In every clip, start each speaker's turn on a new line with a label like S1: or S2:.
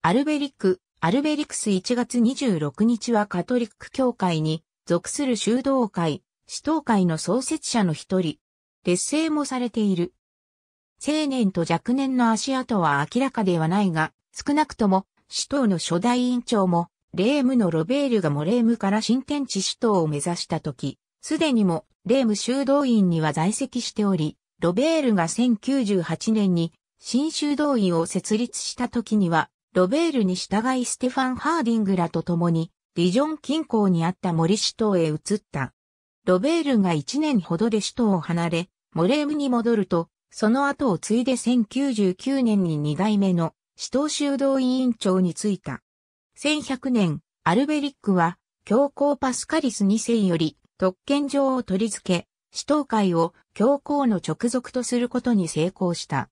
S1: アルベリック、アルベリクス1月26日はカトリック教会に属する修道会、死徒会の創設者の一人、劣勢もされている。青年と若年の足跡は明らかではないが、少なくとも、死徒の初代委員長も、レームのロベールがモレームから新天地死徒を目指した時、すでにも、レーム修道院には在籍しており、ロベールが1098年に、新修道院を設立した時には、ロベールに従いステファン・ハーディングらと共に、ディジョン近郊にあった森市島へ移った。ロベールが1年ほどで首都を離れ、モレームに戻ると、その後を継いで1099年に2代目の首都修道委員長に就いた。1100年、アルベリックは、教皇パスカリス2世より特権状を取り付け、首都会を教皇の直属とすることに成功した。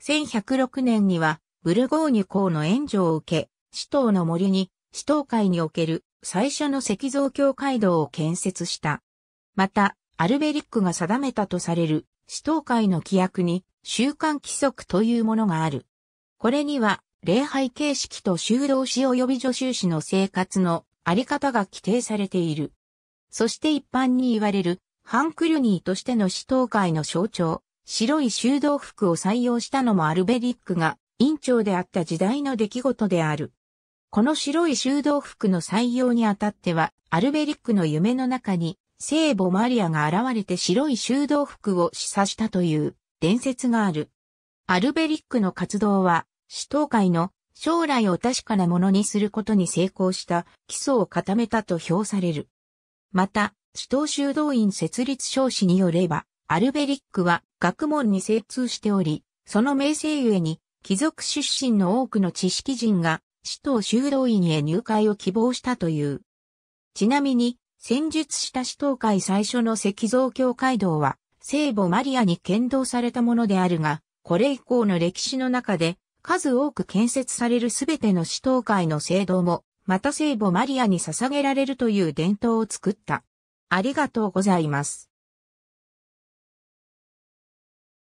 S1: 1106年には、ブルゴーニュ公の援助を受け、死闘の森に、死闘会における最初の石造教会堂を建設した。また、アルベリックが定めたとされる死闘会の規約に、習慣規則というものがある。これには、礼拝形式と修道士及び助修士の生活のあり方が規定されている。そして一般に言われる、ハンクルニーとしての死闘会の象徴、白い修道服を採用したのもアルベリックが院長であった時代の出来事である。この白い修道服の採用にあたっては、アルベリックの夢の中に、聖母マリアが現れて白い修道服を示唆したという伝説がある。アルベリックの活動は、死闘会の将来を確かなものにすることに成功した基礎を固めたと評される。また、死闘修道院設立証紙によれば、アルベリックは学問に精通しており、その名声ゆえに貴族出身の多くの知識人が、死徒修道院へ入会を希望したという。ちなみに、戦術した死徒会最初の石像教会堂は、聖母マリアに剣道されたものであるが、これ以降の歴史の中で、数多く建設されるすべての死徒会の聖堂も、また聖母マリアに捧げられるという伝統を作った。ありがとうございます。